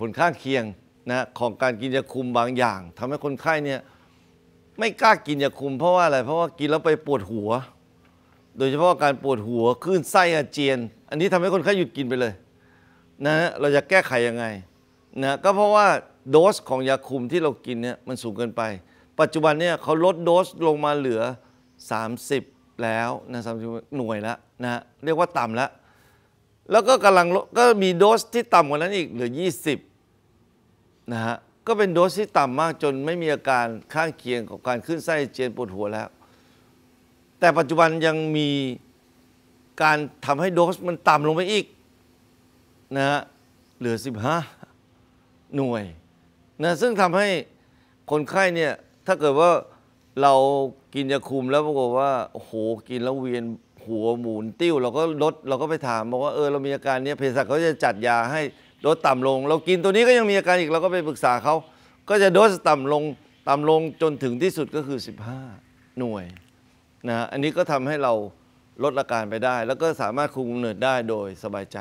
ผลข้างเคียงนะของการกินยาคุมบางอย่าง ทำให้คนไข้เนี่ยไม่กล้ากินยาคุมเพราะว่าอะไรเพราะว่ากินแล้วไปปวดหัว โดยเฉพาะการปวดหัวคลื่นไส้อาเจียน อันนี้ทำให้คนไข้หยุดกินไปเลยนะเราจะแก้ไขยังไงนะก็เพราะว่าโดสของยาคุมที่เรากินเนี่ยมันสูงเกินไป ปัจจุบันเนี่ยเขาลดโดสลงมาเหลือ 30 แล้วนะสามหน่วยแล้วนะเรียกว่าต่ำแล้ว แล้วก็กำลังก็มีโดสที่ต่ำกว่านั้นอีกเหลือ 20นะฮะ ก็เป็นโดสที่ต่ำมากจนไม่มีอาการข้างเคียงของการขึ้นไส้เจียนปวดหัวแล้ว แต่ปัจจุบันยังมีการทำให้โดสมันต่ำลงไปอีก นะฮะ เหลือ15 หน่วยนะซึ่งทำให้คนไข้เนี่ย ถ้าเกิดว่าเรากินยาคุมแล้วปรากฏว่าโอ้โหกินแล้วเวียนหัวหมุนติ้วเราก็ลดเราก็ไปถามบอกว่าเออเรามีอาการเนี้ยเภสัชเขาจะจัดยาให้โดสต่ำลงเรากินตัวนี้ก็ยังมีอาการอีกเราก็ไปปรึกษาเขา ก็จะโดสต่ำลงต่ำลงจนถึงที่สุดก็คือ 15 หน่วยนะอันนี้ก็ทำให้เราลดอาการไปได้ แล้วก็สามารถคุมกำเนิดได้โดยสบายใจ